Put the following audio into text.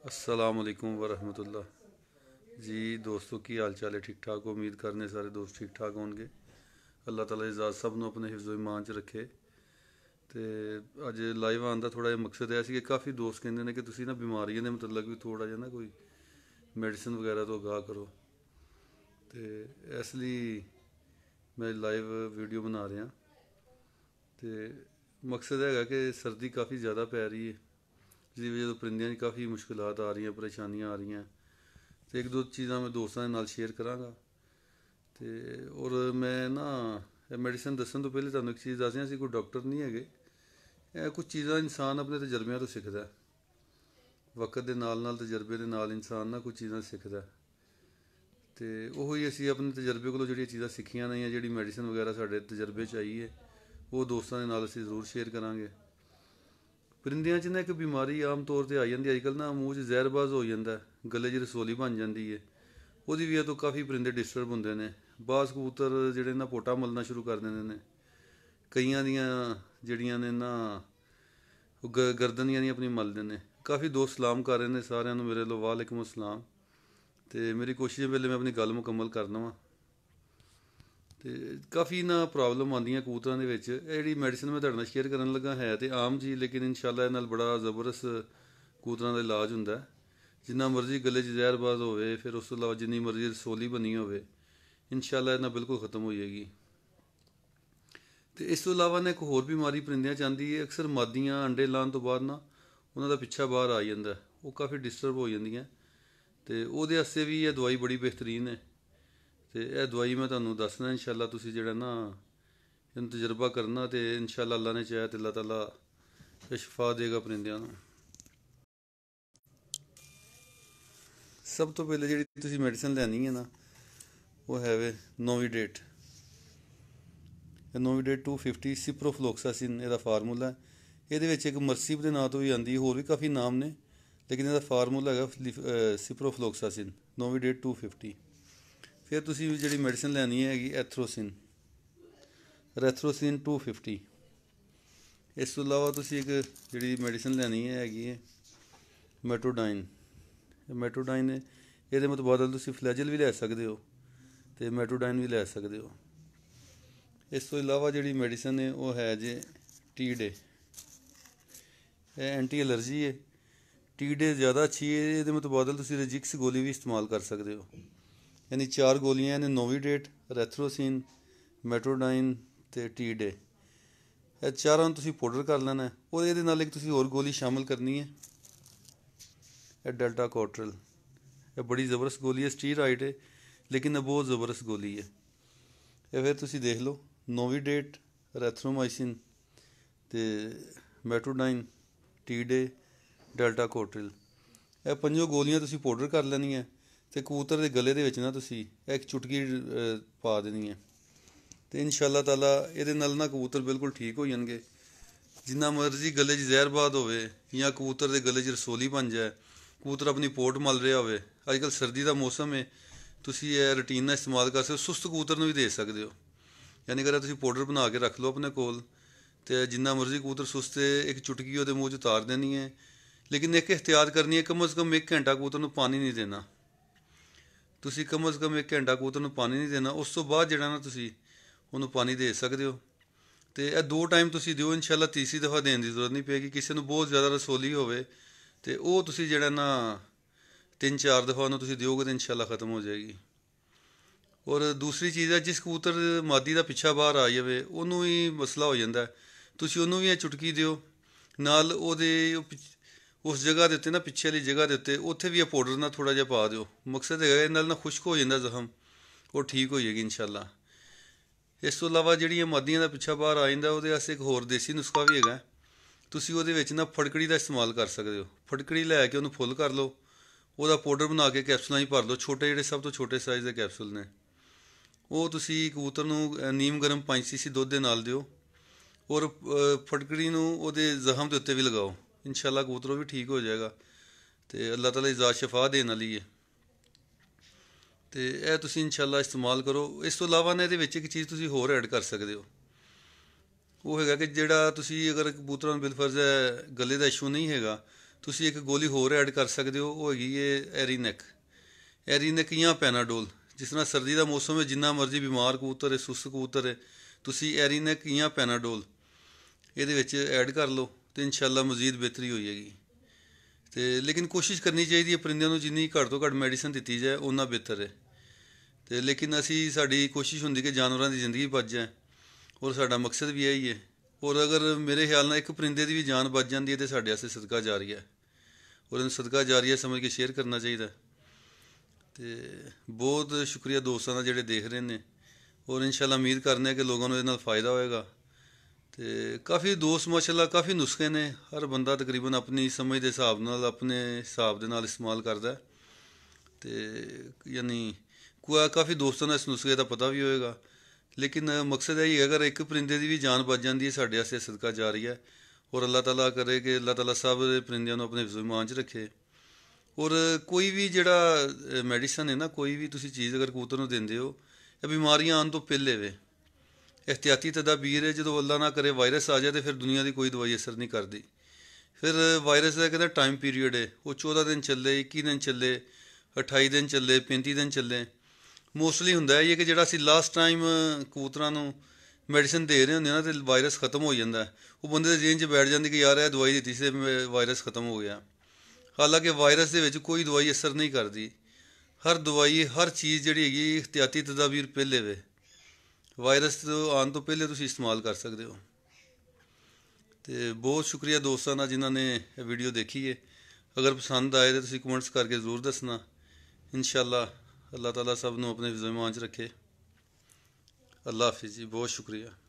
ਅਲੈਕੁਮ वालेकुम वरहमतुल्ला जी दोस्तों की हाल चाल है ठीक ठाक ਉਮੀਦ ਕਰਨੇ ਸਾਰੇ ਦੋਸਤ ਠੀਕ ਠਾਕ ਹੋਣਗੇ ਅੱਲਾਹ ਤਾਲਾ ਇਜਾਜ਼ ਸਭ ਨੂੰ ਆਪਣੇ ਹਿਫਜ਼ ਇਮਾਨ ਚ ਰੱਖੇ ਤੇ ਅੱਜ ਲਾਈਵ ਆਉਣ ਦਾ ਥੋੜਾ ਜਿਹਾ ਮਕਸਦ ਹੈ ਸੀ ਕਿ ਕਾਫੀ ਦੋਸਤ ਕਹਿੰਦੇ ਨੇ ਕਿ ਤੁਸੀਂ ਨਾ ਬਿਮਾਰੀਆਂ ਦੇ ਮਤਲਬ ਵੀ ਥੋੜਾ ਜਿਹਾ ਨਾ ਕੋਈ ਮੈਡੀਸਨ ਵਗੈਰਾ ਤੋਂ ਅਗਾਹ ਕਰੋ ਤੇ ਇਸ ਲਈ ਮੈਂ ਲਾਈਵ ਵੀਡੀਓ ਬਣਾ ਰਿਹਾ ਤੇ ਮਕਸਦ ਹੈਗਾ ਕਿ ਸਰਦੀ ਕਾਫੀ ਜ਼ਿਆਦਾ ਪੈ ਰਹੀ ਹੈ ਜਿਹਦੀ ਵਜ੍ਹਾ ਤੋਂ ਪਰਿੰਦਿਆਂ ਦੀ ਕਾਫੀ ਮੁਸ਼ਕਲਾਂ ਆ ਰਹੀਆਂ ਪਰੇਸ਼ਾਨੀਆਂ ਆ ਰਹੀਆਂ ਤੇ ਇੱਕ ਦੋ ਚੀਜ਼ਾਂ ਮੈਂ ਦੋਸਤਾਂ ਨਾਲ ਸ਼ੇਅਰ ਕਰਾਂਗਾ ਤੇ ਔਰ ਮੈਂ ਨਾ ਇਹ ਮੈਡੀਸਨ ਦੱਸਣ ਤੋਂ ਪਹਿਲੇ ਤੁਹਾਨੂੰ ਇੱਕ ਚੀਜ਼ ਦੱਸਿਆ ਸੀ ਕੋਈ ਡਾਕਟਰ ਨਹੀਂ ਹੈਗੇ ਇਹ ਕੁਝ ਚੀਜ਼ਾਂ ਇਨਸਾਨ ਆਪਣੇ ਤਜਰਬਿਆਂ ਤੋਂ ਸਿੱਖਦਾ ਹੈ ਵਕਤ ਦੇ ਨਾਲ ਨਾਲ ਤਜਰਬੇ ਦੇ ਨਾਲ ਇਨਸਾਨ ਨਾ ਕੁਝ ਚੀਜ਼ਾਂ ਸਿੱਖਦਾ ਤੇ ਉਹ ਹੀ ਅਸੀਂ ਆਪਣੇ ਤਜਰਬੇ ਕੋਲੋਂ ਜਿਹੜੀਆਂ ਚੀਜ਼ਾਂ ਸਿੱਖੀਆਂ ਨੇ ਜਾਂ ਜਿਹੜੀ ਮੈਡੀਸਨ ਵਗੈਰਾ ਸਾਡੇ ਤਜਰਬੇ ਚ ਆਈ ਹੈ ਉਹ ਦੋਸਤਾਂ ਦੇ ਨਾਲ ਅਸੀਂ ਜ਼ਰੂਰ ਸ਼ੇਅਰ ਕਰਾਂਗੇ ਪਰਿੰਦਿਆਂ 'ਚ ਨਾ ਇੱਕ ਬਿਮਾਰੀ ਆਮ ਤੌਰ ਤੇ ਆ ਜਾਂਦੀ ਹੈ ਅੱਜਕੱਲ ਨਾ ਮੂੰਹ 'ਚ ਜ਼ਹਿਰਬਾਜ਼ ਹੋ ਜਾਂਦਾ ਗੱਲੇ 'ਚ ਰਸੋਲੀ ਬਣ ਜਾਂਦੀ ਹੈ ਉਹਦੀ ਇਹ ਤੋਂ ਕਾਫੀ ਪਰਿੰਦੇ ਡਿਸਟਰਬ ਹੁੰਦੇ ਨੇ ਬਾਸ ਕਬੂਤਰ ਜਿਹੜੇ ਨਾ ਪੋਟਾ ਮਲਣਾ ਸ਼ੁਰੂ ਕਰ ਦਿੰਦੇ ਨੇ ਕਈਆਂ ਦੀਆਂ ਜਿਹੜੀਆਂ ਨੇ ਨਾ ਗਰਦਨ ਦੀਆਂ ਨਹੀਂ ਆਪਣੀ ਮਲਦੇ ਨੇ ਕਾਫੀ ਦੋਸਤ ਸਲਾਮ ਕਰ ਰਹੇ ਨੇ ਸਾਰਿਆਂ ਨੂੰ ਮੇਰੇ ਵੱਲੋਂ ਵਾਲੇਕਮ ਅਸਲਾਮ ਤੇ ਮੇਰੀ ਕੋਸ਼ਿਸ਼ ਹੈ ਪਹਿਲੇ ਮੈਂ ਆਪਣੀ ਗੱਲ ਮੁਕੰਮਲ ਕਰਨਾ ਵਾ ਤੇ ਕਾਫੀ ਨਾ ਪ੍ਰੋਬਲਮ ਆਉਂਦੀਆਂ ਕਬੂਤਰਾਂ ਦੇ ਵਿੱਚ ਇਹ ਜਿਹੜੀ ਮੈਡੀਸਿਨ ਮੈਂ ਤੁਹਾਡੇ ਨਾਲ ਸ਼ੇਅਰ ਕਰਨ ਲੱਗਾ ਹੈ ਤੇ ਆਮ ਜੀ ਲੇਕਿਨ ਇਨਸ਼ਾਅੱਲਾ ਇਹ ਨਾਲ ਬੜਾ ਜ਼ਬਰਦਸਤ ਕਬੂਤਰਾਂ ਦਾ ਇਲਾਜ ਹੁੰਦਾ ਜਿੰਨਾ ਮਰਜ਼ੀ ਗੱਲੇ 'ਚ ਜ਼ਹਿਰਬਾਜ਼ ਹੋਵੇ ਫਿਰ ਉਸ ਤੋਂ ਇਲਾਵਾ ਜਿੰਨੀ ਮਰਜ਼ੀ ਰਸੋਲੀ ਬਣੀ ਹੋਵੇ ਇਨਸ਼ਾਅੱਲਾ ਇਹ ਨਾਲ ਬਿਲਕੁਲ ਖਤਮ ਹੋ ਜਾਏਗੀ ਤੇ ਇਸ ਤੋਂ ਇਲਾਵਾ ਨੇ ਇੱਕ ਹੋਰ ਬਿਮਾਰੀ ਪਰਿੰਦਿਆਂ ਚ ਆਂਦੀ ਹੈ ਅਕਸਰ ਮਾਦੀਆਂ ਅੰਡੇ ਲਾਣ ਤੋਂ ਬਾਅਦ ਨਾ ਉਹਨਾਂ ਦਾ ਪਿੱਛਾ ਬਾਹਰ ਆ ਜਾਂਦਾ ਉਹ ਕਾਫੀ ਡਿਸਟਰਬ ਹੋ ਜਾਂਦੀਆਂ ਤੇ ਉਹਦੇ ਅਸੇ ਵੀ ਇਹ ਦਵਾਈ ਬੜੀ ਬਿਹਤਰੀਨ ਹੈ ਤੇ ਇਹ ਦਵਾਈ ਮੈਂ ਤੁਹਾਨੂੰ ਦੱਸਣਾ ਇਨਸ਼ਾਅੱਲਾ ਤੁਸੀਂ ਜਿਹੜਾ ਨਾ ਇਹਨੂੰ ਤਜਰਬਾ ਕਰਨਾ ਤੇ ਇਨਸ਼ਾਅੱਲਾ ਅੱਲਾ ਨੇ ਚਾਹਿਆ ਤੇ ਅੱਲਾ ਤਾਲਾ ਸ਼ਿਫਾ ਦੇਗਾ ਪਰਿੰਦਿਆਂ ਨੂੰ ਸਭ ਤੋਂ ਪਹਿਲੇ ਜਿਹੜੀ ਤੁਸੀਂ ਮੈਡੀਸਨ ਲੈਣੀ ਹੈ ਨਾ ਉਹ ਹੈ ਵੇ ਨੋਵੀਡੇਟ ਇਹ ਨੋਵੀਡੇਟ 250 ਸਿਪਰੋਫਲੋਕਸਾਸਿਨ ਇਹਦਾ ਫਾਰਮੂਲਾ ਇਹਦੇ ਵਿੱਚ ਇੱਕ ਮਰਸੀਬ ਦੇ ਨਾਂ ਤੋਂ ਵੀ ਆਂਦੀ ਹੋਰ ਵੀ ਕਾਫੀ ਨਾਮ ਨੇ ਲੇਕਿਨ ਇਹਦਾ ਫਾਰਮੂਲਾ ਹੈਗਾ ਸਿਪਰੋਫਲੋਕਸਾਸਿਨ ਨੋਵੀਡੇਟ 250 ਫਿਰ ਤੁਸੀਂ ਜਿਹੜੀ ਮੈਡੀਸਿਨ ਲੈਣੀ ਹੈਗੀ ਐਥਰੋਸਿਨ ਰੈਥਰੋਸਿਨ 250 ਇਸ ਤੋਂ ਇਲਾਵਾ ਤੁਸੀਂ ਇੱਕ ਜਿਹੜੀ ਮੈਡੀਸਿਨ ਲੈਣੀ ਹੈ ਹੈਗੀ ਹੈ ਮੈਟੋਡਾਈਨ ਮੈਟੋਡਾਈਨ ਇਹਦੇ ਮਤਬਦਲ ਤੁਸੀਂ ਫਲੇਜਲ ਵੀ ਲੈ ਸਕਦੇ ਹੋ ਤੇ ਮੈਟੋਡਾਈਨ ਵੀ ਲੈ ਸਕਦੇ ਹੋ ਇਸ ਤੋਂ ਇਲਾਵਾ ਜਿਹੜੀ ਮੈਡੀਸਿਨ ਹੈ ਉਹ ਹੈ ਜੇ ਟੀਡੇ ਇਹ ਐਂਟੀ ਅਲਰਜੀ ਹੈ ਟੀਡੇ ਜ਼ਿਆਦਾ ਅੱਛੀ ਹੈ ਇਹਦੇ ਮਤਬਦਲ ਤੁਸੀਂ ਰਜਿਕਸ ਗੋਲੀ ਵੀ ਇਸਤੇਮਾਲ ਕਰ ਸਕਦੇ ਹੋ ਯਾਨੀ ਚਾਰ ਗੋਲੀਆਂ ਨੇ ਨੋਵੀਡੇਟ ਰੈਥਰੋਸਿਨ ਮੈਟਰੋਡਾਈਨ ਤੇ ਟੀਡੇ ਇਹ ਚਾਰਾਂ ਨੂੰ ਤੁਸੀਂ ਪਾਊਡਰ ਕਰ ਲੈਣਾ ਹੈ ਔਰ ਇਹਦੇ ਨਾਲ ਇੱਕ ਤੁਸੀਂ ਹੋਰ ਗੋਲੀ ਸ਼ਾਮਲ ਕਰਨੀ ਹੈ ਇਹ ਡੈਲਟਾ ਕੋਟਰਲ ਇਹ ਬੜੀ ਜ਼ਬਰਦਸਤ ਗੋਲੀ ਹੈ ਸਟੀਰਾਇਡ ਹੈ ਲੇਕਿਨ ਇਹ ਬਹੁਤ ਜ਼ਬਰਦਸਤ ਗੋਲੀ ਹੈ ਇਹ ਫਿਰ ਤੁਸੀਂ ਦੇਖ ਲਓ ਨੋਵੀਡੇਟ ਰੈਥਰੋਮਾਈਸਿਨ ਤੇ ਮੈਟਰੋਡਾਈਨ ਟੀਡੇ ਡੈਲਟਾ ਕੋਟਰਲ ਇਹ ਪੰਜੋ ਗੋਲੀਆਂ ਤੁਸੀਂ ਪਾਊਡਰ ਕਰ ਲੈਣੀਆਂ ਤੇ ਕਬੂਤਰ ਦੇ ਗਲੇ ਦੇ ਵਿੱਚ ਨਾ ਤੁਸੀਂ ਇੱਕ ਚੁਟਕੀ ਪਾ ਦੇਣੀ ਹੈ ਤੇ ਇਨਸ਼ਾਅੱਲਾ ਤਾਲਾ ਇਹਦੇ ਨਾਲ ਨਾ ਕਬੂਤਰ ਬਿਲਕੁਲ ਠੀਕ ਹੋ ਜਾਣਗੇ ਜਿੰਨਾ ਮਰਜ਼ੀ ਗਲੇ 'ਚ ਜ਼ਹਿਰ ਬਾਦ ਹੋਵੇ ਜਾਂ ਕਬੂਤਰ ਦੇ ਗਲੇ 'ਚ ਰਸੋਲੀ ਬਣ ਜਾਏ ਕਬੂਤਰ ਆਪਣੀ ਪੋਟ ਮਲ ਰਿਹਾ ਹੋਵੇ ਅੱਜਕੱਲ ਸਰਦੀ ਦਾ ਮੌਸਮ ਹੈ ਤੁਸੀਂ ਇਹ ਰੁਟੀਨ ਨਾਲ ਇਸਤੇਮਾਲ ਕਰ ਸਕਦੇ ਹੋ ਸੁਸਤ ਕਬੂਤਰ ਨੂੰ ਵੀ ਦੇ ਸਕਦੇ ਹੋ ਯਾਨੀ ਕਿ ਤੁਸੀਂ ਪਾਊਡਰ ਬਣਾ ਕੇ ਰੱਖ ਲਓ ਆਪਣੇ ਕੋਲ ਤੇ ਜਿੰਨਾ ਮਰਜ਼ੀ ਕਬੂਤਰ ਸੁਸਤੇ ਇੱਕ ਚੁਟਕੀ ਉਹਦੇ ਮੂੰਹ 'ਚ ਉਤਾਰ ਦੇਣੀ ਹੈ ਲੇਕਿਨ ਇੱਕ ਇhtiyat ਕਰਨੀ ਹੈ ਕਮ ਅਜ਼ ਕਮ 1 ਘੰਟਾ ਕਬੂਤਰ ਨੂੰ ਪਾਣੀ ਨਹੀਂ ਦੇਣਾ ਤੁਸੀਂ ਕਮ ਸੇ ਕਮ ਇੱਕ ਘੰਟਾ ਕਬੂਤਰ ਨੂੰ ਪਾਣੀ ਨਹੀਂ ਦੇਣਾ ਉਸ ਤੋਂ ਬਾਅਦ ਜਿਹੜਾ ਨਾ ਤੁਸੀਂ ਉਹਨੂੰ ਪਾਣੀ ਦੇ ਸਕਦੇ ਹੋ ਤੇ ਇਹ ਦੋ ਟਾਈਮ ਤੁਸੀਂ ਦਿਓ ਇਨਸ਼ਾਅੱਲਾ ਤੀਸਰੀ ਦਫਾ ਦੇਣ ਦੀ ਜ਼ਰੂਰਤ ਨਹੀਂ ਪੈਗੀ ਕਿਸੇ ਨੂੰ ਬਹੁਤ ਜ਼ਿਆਦਾ ਰਸੋਲੀ ਹੋਵੇ ਤੇ ਉਹ ਤੁਸੀਂ ਜਿਹੜਾ ਨਾ ਤਿੰਨ ਚਾਰ ਦਫਾ ਉਹਨੂੰ ਤੁਸੀਂ ਦਿਓਗੇ ਤਾਂ ਇਨਸ਼ਾਅੱਲਾ ਖਤਮ ਹੋ ਜਾਏਗੀ ਔਰ ਦੂਸਰੀ ਚੀਜ਼ ਹੈ ਜਿਸ ਕਬੂਤਰ ਮਾਦੀ ਦਾ ਪਿੱਛਾ ਬਾਹਰ ਆ ਜਾਵੇ ਉਹਨੂੰ ਹੀ ਮਸਲਾ ਹੋ ਜਾਂਦਾ ਤੁਸੀਂ ਉਹਨੂੰ ਵੀ ਇਹ ਚੁਟਕੀ ਦਿਓ ਨਾਲ ਉਹਦੇ ਉਸ ਜਗ੍ਹਾ ਦੇ ਉੱਤੇ ਨਾ ਪਿੱਛੇ ਵਾਲੀ ਜਗ੍ਹਾ ਦੇ ਉੱਤੇ ਉੱਥੇ ਵੀ ਇਹ ਪਾਊਡਰ ਨਾਲ ਥੋੜਾ ਜਿਹਾ ਪਾ ਦਿਓ ਮਕਸਦ ਹੈ ਇਹ ਨਾਲ ਨਾ ਖੁਸ਼ਕ ਹੋ ਜਾਂਦਾ ਜ਼ਖਮ ਉਹ ਠੀਕ ਹੋ ਜਾਏਗੀ ਇਨਸ਼ਾਅੱਲਾ ਇਸ ਤੋਂ ਇਲਾਵਾ ਜਿਹੜੀਆਂ ਮਾਦੀਆਂ ਦਾ ਪਿੱਛਾ ਬਾਹਰ ਆ ਜਾਂਦਾ ਉਹਦੇ ਵਾਸਤੇ ਇੱਕ ਹੋਰ ਦੇਸੀ ਨੁਸਖਾ ਵੀ ਹੈਗਾ ਤੁਸੀਂ ਉਹਦੇ ਵਿੱਚ ਨਾ ਫੜਕੜੀ ਦਾ ਇਸਤੇਮਾਲ ਕਰ ਸਕਦੇ ਹੋ ਫੜਕੜੀ ਲੈ ਕੇ ਉਹਨੂੰ ਫੁੱਲ ਕਰ ਲਓ ਉਹਦਾ ਪਾਊਡਰ ਬਣਾ ਕੇ ਕੈਪਸੂਲਾਂ ਹੀ ਭਰ ਲਓ ਛੋਟੇ ਜਿਹੜੇ ਸਭ ਤੋਂ ਛੋਟੇ ਸਾਈਜ਼ ਦੇ ਕੈਪਸੂਲ ਨੇ ਉਹ ਤੁਸੀਂ ਕਬੂਤਰ ਨੂੰ ਨੀਮ ਗਰਮ 5 ਸੀਸੀ ਦੁੱਧ ਦੇ ਨਾਲ ਦਿਓ ਔਰ ਫਟਕੜੀ ਨੂੰ ਉਹਦੇ ਜ਼ਖਮ ਦੇ ਉੱਤੇ ਵੀ ਲਗਾਓ ਇਨਸ਼ਾਅੱਲਾ ਕਬੂਤਰ ਵੀ ਠੀਕ ਹੋ ਜਾਏਗਾ ਤੇ ਅੱਲਾਹ ਤਾਲਾ ਇਜ਼ਾ ਸ਼ਫਾ ਦੇਣ ਵਾਲੀ ਹੈ ਤੇ ਇਹ ਤੁਸੀਂ ਇਨਸ਼ਾਅੱਲਾ ਇਸਤੇਮਾਲ ਕਰੋ ਇਸ ਤੋਂ ਇਲਾਵਾ ਨੇ ਇਹਦੇ ਵਿੱਚ ਇੱਕ ਚੀਜ਼ ਤੁਸੀਂ ਹੋਰ ਐਡ ਕਰ ਸਕਦੇ ਹੋ ਉਹ ਹੈਗਾ ਕਿ ਜਿਹੜਾ ਤੁਸੀਂ ਅਗਰ ਕਬੂਤਰਾਂ ਨੂੰ ਬਿਲਫਰਜ਼ ਹੈ ਗੱਲੇ ਦਾ ਇਸ਼ੂ ਨਹੀਂ ਹੈਗਾ ਤੁਸੀਂ ਇੱਕ ਗੋਲੀ ਹੋਰ ਐਡ ਕਰ ਸਕਦੇ ਹੋ ਉਹ ਹੈਗੀ ਏ ਐਰੀਨੈਕ ਐਰੀਨੈਕ ਜਾਂ ਪੈਨਾਡੋਲ ਜਿਸ ਤਰ੍ਹਾਂ ਸਰਦੀ ਦਾ ਮੌਸਮ ਹੈ ਜਿੰਨਾ ਮਰਜ਼ੀ ਬਿਮਾਰ ਕਬੂਤਰ ਹੈ ਸੁਸਤ ਕਬੂਤਰ ਹੈ ਤੁਸੀਂ ਐਰੀਨੈਕ ਜਾਂ ਪੈਨਾਡੋਲ ਇਹਦੇ ਵਿੱਚ ਐਡ ਕਰ ਲਓ ਤੇ ਇਨਸ਼ਾਅੱਲਾ ਮਜ਼ੀਦ ਬਿਹਤਰੀ ਹੋਏਗੀ ਤੇ ਲੇਕਿਨ ਕੋਸ਼ਿਸ਼ ਕਰਨੀ ਚਾਹੀਦੀ ਹੈ ਪਰਿੰਦਿਆਂ ਨੂੰ ਜਿੰਨੀ ਘੱਟ ਤੋਂ ਘੱਟ ਮੈਡੀਸਨ ਦਿੱਤੀ ਜਾਏ ਉਹਨਾਂ ਬਿਹਤਰ ਹੈ ਤੇ ਲੇਕਿਨ ਅਸੀਂ ਸਾਡੀ ਕੋਸ਼ਿਸ਼ ਹੁੰਦੀ ਕਿ ਜਾਨਵਰਾਂ ਦੀ ਜ਼ਿੰਦਗੀ ਬਚ ਜਾਏ ਔਰ ਸਾਡਾ ਮਕਸਦ ਵੀ ਇਹੀ ਹੈ ਔਰ ਅਗਰ ਮੇਰੇ ਖਿਆਲ ਨਾਲ ਇੱਕ ਪਰਿੰਦੇ ਦੀ ਵੀ ਜਾਨ ਬਚ ਜਾਂਦੀ ਹੈ ਤੇ ਸਾਡੇ ਵਾਸਤੇ ਸਦਕਾ ਜਾਰੀ ਹੈ ਔਰ ਇਹਨੂੰ ਸਦਕਾ ਜਾਰੀ ਹੈ ਸਮਝ ਕੇ ਸ਼ੇਅਰ ਕਰਨਾ ਚਾਹੀਦਾ ਤੇ ਬਹੁਤ ਸ਼ੁਕਰੀਆ ਦੋਸਤਾਂ ਦਾ ਜਿਹੜੇ ਦੇਖ ਰਹੇ ਨੇ ਔਰ ਇਨਸ਼ਾਅੱਲਾ ਉਮੀਦ ਕਰਨੇ ਕਿ ਲੋਕਾਂ ਨੂੰ ਇਹਨਾਂ ਨਾਲ ਫਾਇਦਾ ਹੋਏਗਾ ਤੇ ਕਾਫੀ ਦੋਸਤ ਮਾਸ਼ਾਅੱਲਾ ਕਾਫੀ ਨੁਸਖੇ ਨੇ ਹਰ ਬੰਦਾ ਤਕਰੀਬਨ ਆਪਣੀ ਸਮਝ ਦੇ ਹਿਸਾਬ ਨਾਲ ਆਪਣੇ ਹਿਸਾਬ ਦੇ ਨਾਲ ਇਸਤੇਮਾਲ ਕਰਦਾ ਤੇ ਯਾਨੀ ਕੋਈ ਕਾਫੀ ਦੋਸਤਾਂ ਨੂੰ ਇਸ ਨੁਸਖੇ ਦਾ ਪਤਾ ਵੀ ਹੋਏਗਾ ਲੇਕਿਨ ਮਕਸਦ ਇਹ ਅਗਰ ਇੱਕ ਪਰਿੰਦੇ ਦੀ ਵੀ ਜਾਨ ਬਚ ਜਾਂਦੀ ਹੈ ਸਾਡੇ ਆਸੇ ਸਦਕਾ ਜਾ ਰਹੀ ਹੈ ਔਰ ਅੱਲਾਹ ਤਾਲਾ ਕਰੇ ਕਿ ਅੱਲਾਹ ਤਾਲਾ ਸਭ ਦੇ ਪਰਿੰਦਿਆਂ ਨੂੰ ਆਪਣੇ ਜ਼ੁਮਾਨ 'ਚ ਰੱਖੇ ਔਰ ਕੋਈ ਵੀ ਜਿਹੜਾ ਮੈਡੀਸਨ ਹੈ ਨਾ ਕੋਈ ਵੀ ਤੁਸੀਂ ਚੀਜ਼ ਅਗਰ ਕਬੂਤਰ ਨੂੰ ਦਿੰਦੇ ਹੋ ਇਹ ਬਿਮਾਰੀਆਂ ਆਉਣ ਤੋਂ ਪਹਿਲੇ ਵੇ ਇhtiyਾਤੀ ਤਦਾਬੀਰ ਹੈ ਜਦੋਂ ਅੱਲਾ ਨਾ ਕਰੇ ਵਾਇਰਸ ਆ ਜਾਏ ਤੇ ਫਿਰ ਦੁਨੀਆ ਦੀ ਕੋਈ ਦਵਾਈ ਅਸਰ ਨਹੀਂ ਕਰਦੀ ਫਿਰ ਵਾਇਰਸ ਦਾ ਕਹਿੰਦਾ ਟਾਈਮ ਪੀਰੀਅਡ ਹੈ ਉਹ 14 ਦਿਨ ਚੱਲੇ 21 ਦਿਨ ਚੱਲੇ 28 ਦਿਨ ਚੱਲੇ 35 ਦਿਨ ਚੱਲੇ ਮੋਸਟਲੀ ਹੁੰਦਾ ਹੈ ਇਹ ਕਿ ਜਿਹੜਾ ਅਸੀਂ ਲਾਸਟ ਟਾਈਮ ਕਬੂਤਰਾਂ ਨੂੰ ਮੈਡੀਸਨ ਦੇ ਰਹੇ ਹੁੰਦੇ ਨਾ ਤੇ ਵਾਇਰਸ ਖਤਮ ਹੋ ਜਾਂਦਾ ਉਹ ਬੰਦੇ ਦੇ ਜੇਨ 'ਚ ਬੈਠ ਜਾਂਦੀ ਕਿ ਯਾਰ ਇਹ ਦਵਾਈ ਦਿੱਤੀ ਸੀ ਵਾਇਰਸ ਖਤਮ ਹੋ ਗਿਆ ਹਾਲਾਂਕਿ ਵਾਇਰਸ ਦੇ ਵਿੱਚ ਕੋਈ ਦਵਾਈ ਅਸਰ ਨਹੀਂ ਕਰਦੀ ਹਰ ਦਵਾਈ ਹਰ ਚੀਜ਼ ਜਿਹੜੀ ਹੈਗੀ ਇhtiyati ਤਦਾਬੀਰ ਪਹਿਲੇ ਵੇ ਵਾਇਰਸ ਆਉਣ ਤੋਂ ਪਹਿਲੇ ਤੁਸੀਂ ਇਸਤੇਮਾਲ ਕਰ ਸਕਦੇ ਹੋ ਤੇ ਬਹੁਤ ਸ਼ੁਕਰੀਆ ਦੋਸਤਾਂ ਦਾ ਜਿਨ੍ਹਾਂ ਨੇ ਇਹ ਵੀਡੀਓ ਦੇਖੀ ਹੈ ਅਗਰ ਪਸੰਦ ਆਏ ਤਾਂ ਤੁਸੀਂ ਕਮੈਂਟਸ ਕਰਕੇ ਜ਼ਰੂਰ ਦੱਸਣਾ ਇਨਸ਼ਾਅੱਲਾ ਅੱਲਾਹ ਤਾਲਾ ਸਭ ਨੂੰ ਆਪਣੇ ਜ਼ਮਾਨ 'ਚ ਰੱਖੇ ਅੱਲਾਹ ਹਾਫਿਜ਼ ਜੀ ਬਹੁਤ ਸ਼ੁਕਰੀਆ